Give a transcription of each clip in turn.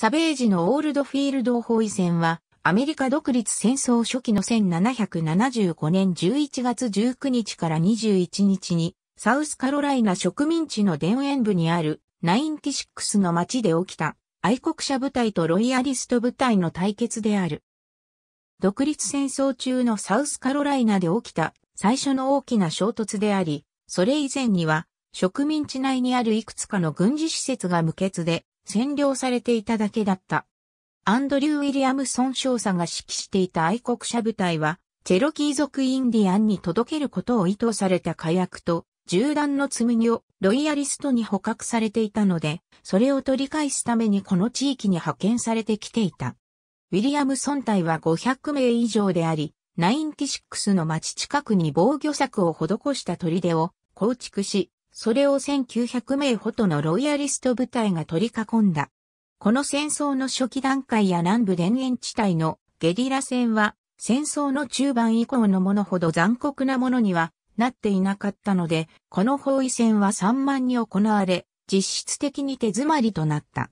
サベージのオールドフィールド包囲戦は、アメリカ独立戦争初期の1775年11月19日から21日に、サウスカロライナ植民地の田園部にあるナインティシックスの町で起きた愛国者部隊とロイヤリスト部隊の対決である。独立戦争中のサウスカロライナで起きた最初の大きな衝突であり、それ以前には植民地内にあるいくつかの軍事施設が無血で占領されていただけだった。アンドリュー・ウィリアムソン少佐が指揮していた愛国者部隊は、チェロキー族インディアンに届けることを意図された火薬と、銃弾の紬をロイヤリストに捕獲されていたので、それを取り返すためにこの地域に派遣されてきていた。ウィリアムソン隊は500名以上であり、96の町近くに防御策を施した砦を構築し、それを1900名ほどのロイヤリスト部隊が取り囲んだ。この戦争の初期段階や南部田園地帯のゲリラ戦は戦争の中盤以降のものほど残酷なものにはなっていなかったので、この包囲戦は3万に行われ、実質的に手詰まりとなった。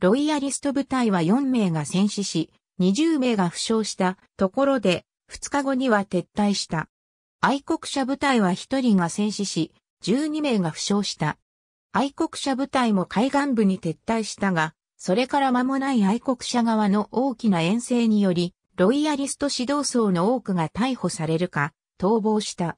ロイヤリスト部隊は4名が戦死し、20名が負傷したところで、2日後には撤退した。愛国者部隊は1人が戦死し、12名が負傷した。愛国者部隊も海岸部に撤退したが、それから間もない愛国者側の大きな遠征により、ロイヤリスト指導層の多くが逮捕されるか、逃亡した。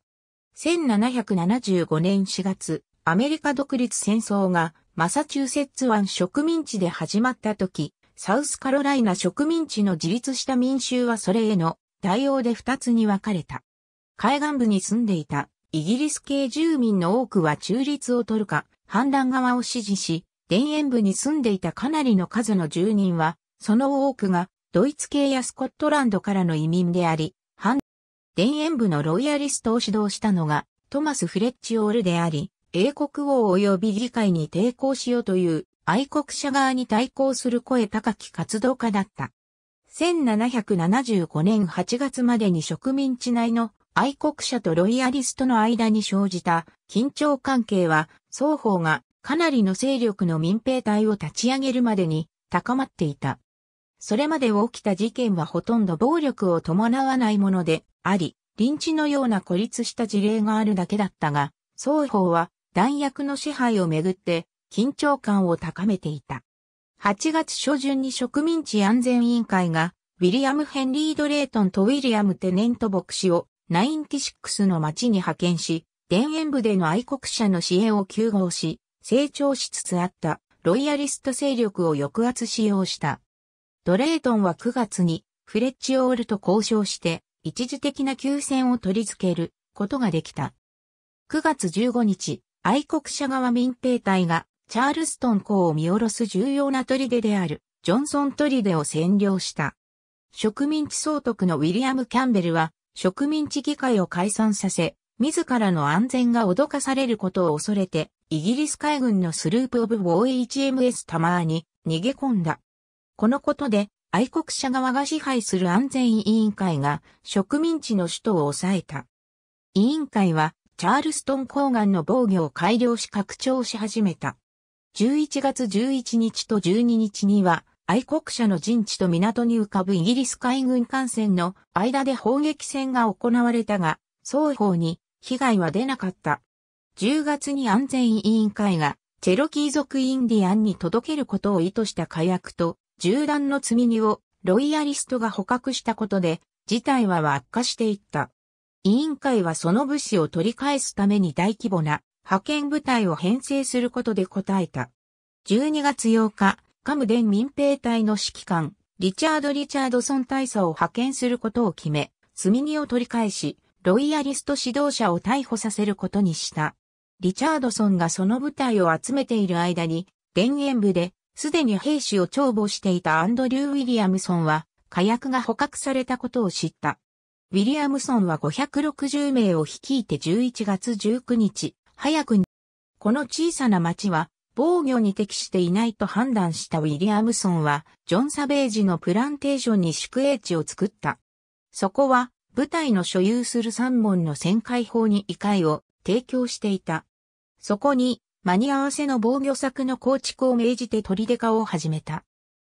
1775年4月、アメリカ独立戦争がマサチューセッツ湾植民地で始まった時、サウスカロライナ植民地の自立した民衆はそれへの対応で二つに分かれた。海岸部に住んでいたイギリス系住民の多くは中立を取るか、反乱側を支持し、田園部に住んでいたかなりの数の住人は、その多くが、ドイツ系やスコットランドからの移民であり、反、田園部のロイヤリストを指導したのが、トマス・フレッチオールであり、英国王及び議会に抵抗しようという愛国者側に対抗する声高き活動家だった。1775年8月までに植民地内の愛国者とロイヤリストの間に生じた緊張関係は双方がかなりの勢力の民兵隊を立ち上げるまでに高まっていた。それまで起きた事件はほとんど暴力を伴わないものであり、臨地のような孤立した事例があるだけだったが、双方は弾薬の支配をめぐって緊張感を高めていた。8月初旬に植民地安全委員会が、ウィリアム・ヘンリー・ドレートンとウィリアム・テネント牧師を96の町に派遣し、田園部での愛国者の支援を急合し、成長しつつあったロイヤリスト勢力を抑圧しようした。ドレートンは9月にフレッチオールと交渉して一時的な休戦を取り付けることができた。9月15日、愛国者側民兵隊がチャールストン港を見下ろす重要な砦であるジョンソン砦を占領した。植民地総督のウィリアム・キャンベルは植民地議会を解散させ、自らの安全が脅かされることを恐れて、イギリス海軍のスループ・オブ・ボーイ・ HMS タマーに逃げ込んだ。このことで、愛国者側が支配する安全委員会が植民地の首都を抑えた。委員会は、チャールストン郊岸の防御を改良し拡張し始めた。11月11日と12日には、愛国者の陣地と港に浮かぶイギリス海軍艦船の間で砲撃戦が行われたが、双方に被害は出なかった。10月に安全委員会がチェロキー族インディアンに届けることを意図した火薬と銃弾の積み荷をロイヤリストが捕獲したことで事態は悪化していった。委員会はその物資を取り返すために大規模な派遣部隊を編成することで答えた。12月8日、カムデン民兵隊の指揮官、リチャード・リチャードソン大佐を派遣することを決め、積荷を取り返し、ロイヤリスト指導者を逮捕させることにした。リチャードソンがその部隊を集めている間に、田園部で、すでに兵士を帳簿していたアンドリュー・ウィリアムソンは、火薬が捕獲されたことを知った。ウィリアムソンは560名を率いて11月19日、早くに、この小さな町は防御に適していないと判断したウィリアムソンは、ジョン・サベージのプランテーションに宿営地を作った。そこは、部隊の所有する3本の旋回砲に異界を提供していた。そこに、間に合わせの防御策の構築を命じて取り出化を始めた。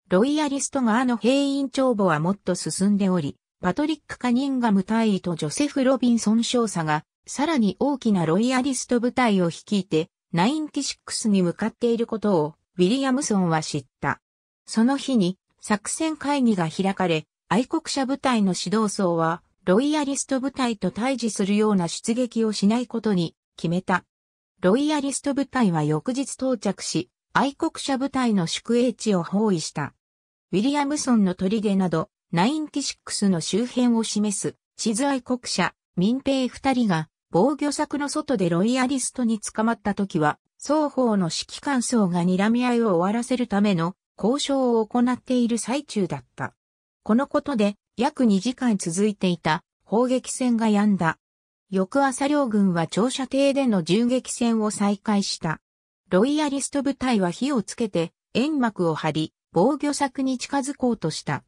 ロイヤリスト側の兵員帳簿はもっと進んでおり、パトリック・カニンガム大尉とジョセフ・ロビンソン少佐が、さらに大きなロイヤリスト部隊を率いて、96に向かっていることをウィリアムソンは知った。その日に作戦会議が開かれ、愛国者部隊の指導層はロイヤリスト部隊と対峙するような出撃をしないことに決めた。ロイヤリスト部隊は翌日到着し、愛国者部隊の宿営地を包囲した。ウィリアムソンの砦など、96の周辺を示す、地図愛国者、民兵二人が、防御柵の外でロイヤリストに捕まった時は、双方の指揮官層が睨み合いを終わらせるための交渉を行っている最中だった。このことで約2時間続いていた砲撃戦が止んだ。翌朝両軍は長射程での銃撃戦を再開した。ロイヤリスト部隊は火をつけて煙幕を張り、防御柵に近づこうとした。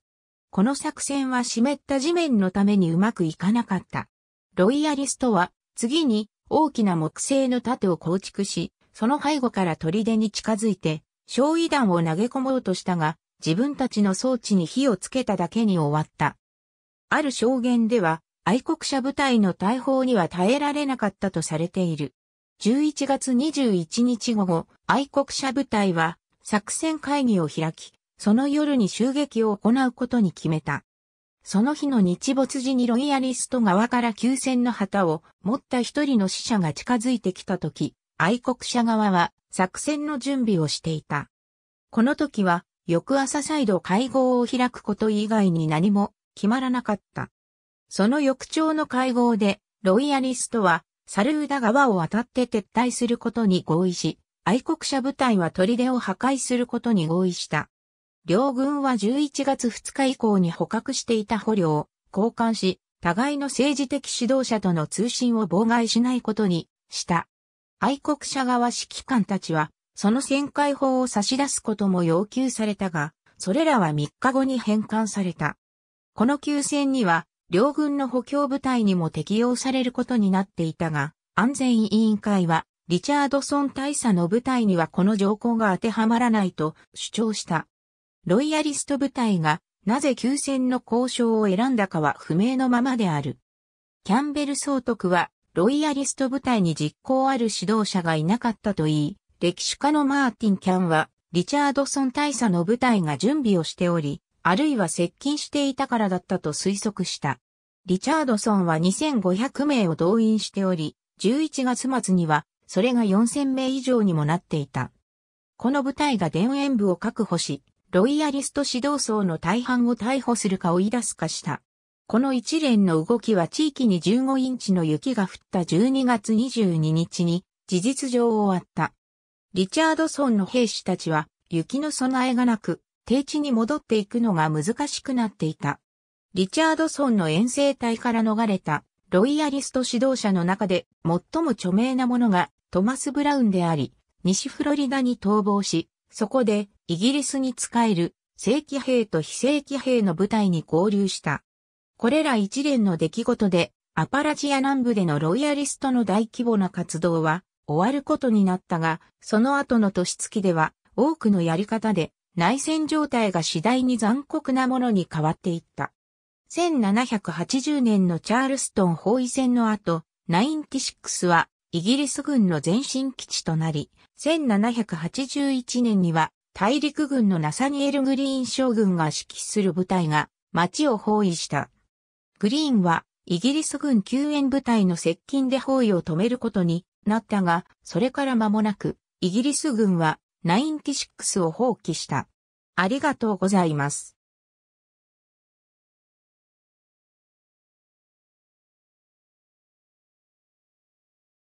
この作戦は湿った地面のためにうまくいかなかった。ロイヤリストは次に大きな木製の盾を構築し、その背後から砦に近づいて、焼夷弾を投げ込もうとしたが、自分たちの装置に火をつけただけに終わった。ある証言では、愛国者部隊の大砲には耐えられなかったとされている。11月21日午後、愛国者部隊は作戦会議を開き、その夜に襲撃を行うことに決めた。その日の日没時にロイヤリスト側から休戦の旗を持った一人の死者が近づいてきた時、愛国者側は作戦の準備をしていた。この時は翌朝再度会合を開くこと以外に何も決まらなかった。その翌朝の会合でロイヤリストはサルーダ川を渡って撤退することに合意し、愛国者部隊は砦を破壊することに合意した。両軍は11月2日以降に捕獲していた捕虜を交換し、互いの政治的指導者との通信を妨害しないことにした。愛国者側指揮官たちは、その旋回法を差し出すことも要求されたが、それらは3日後に返還された。この休戦には、両軍の補強部隊にも適用されることになっていたが、安全委員会は、リチャードソン大佐の部隊にはこの条項が当てはまらないと主張した。ロイヤリスト部隊がなぜ休戦の交渉を選んだかは不明のままである。キャンベル総督はロイヤリスト部隊に実行ある指導者がいなかったといい、歴史家のマーティン・キャンはリチャードソン大佐の部隊が準備をしており、あるいは接近していたからだったと推測した。リチャードソンは2500名を動員しており、11月末にはそれが4000名以上にもなっていた。この部隊が電園部を確保し、ロイヤリスト指導層の大半を逮捕するか追い出すかした。この一連の動きは地域に15インチの雪が降った12月22日に事実上終わった。リチャードソンの兵士たちは雪の備えがなく、低地に戻っていくのが難しくなっていた。リチャードソンの遠征隊から逃れたロイヤリスト指導者の中で最も著名なものがトマス・ブラウンであり、西フロリダに逃亡し、そこで、イギリスに仕える正規兵と非正規兵の部隊に合流した。これら一連の出来事で、アパラジア南部でのロイヤリストの大規模な活動は終わることになったが、その後の年月では多くのやり方で内戦状態が次第に残酷なものに変わっていった。1780年のチャールストン包囲戦の後、96はイギリス軍の前進基地となり、1781年には大陸軍のナサニエル・グリーン将軍が指揮する部隊が町を包囲した。グリーンはイギリス軍救援部隊の接近で包囲を止めることになったが、それから間もなくイギリス軍はナインティシックスを放棄した。ありがとうございます。